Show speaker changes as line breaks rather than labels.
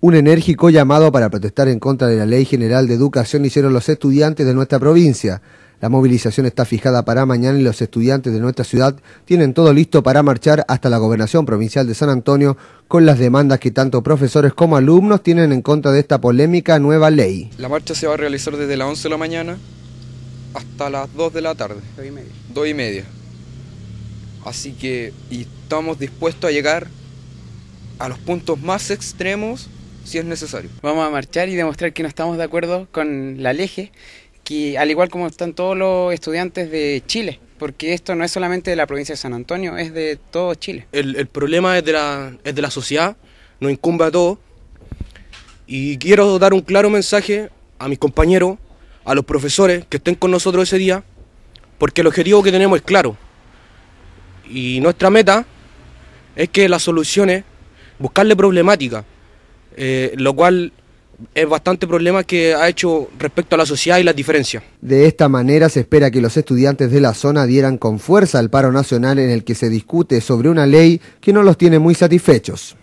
Un enérgico llamado para protestar en contra de la Ley General de Educación hicieron los estudiantes de nuestra provincia. La movilización está fijada para mañana y los estudiantes de nuestra ciudad tienen todo listo para marchar hasta la Gobernación Provincial de San Antonio con las demandas que tanto profesores como alumnos tienen en contra de esta polémica nueva ley.
La marcha se va a realizar desde las 11 de la mañana hasta las 2 de la tarde. 2 y media. Así que estamos dispuestos a llegar a los puntos más
extremos si es necesario. Vamos a marchar y demostrar que no estamos de acuerdo con la ley... E, que al igual como están todos los estudiantes de Chile, porque esto no es solamente de la provincia de San Antonio, es
de todo Chile. El, problema es de, la, sociedad, nos incumbe a todos, y quiero dar un claro mensaje a mis compañeros, a los profesores que estén con nosotros ese día, porque el objetivo que tenemos es claro. Y nuestra meta es que las soluciones, buscarle problemática, eh, lo cual es bastante problema que ha hecho respecto a la sociedad y las diferencias.
De esta manera se espera que los estudiantes de la zona dieran con fuerza al paro nacional en el que se discute sobre una ley que no los tiene muy satisfechos.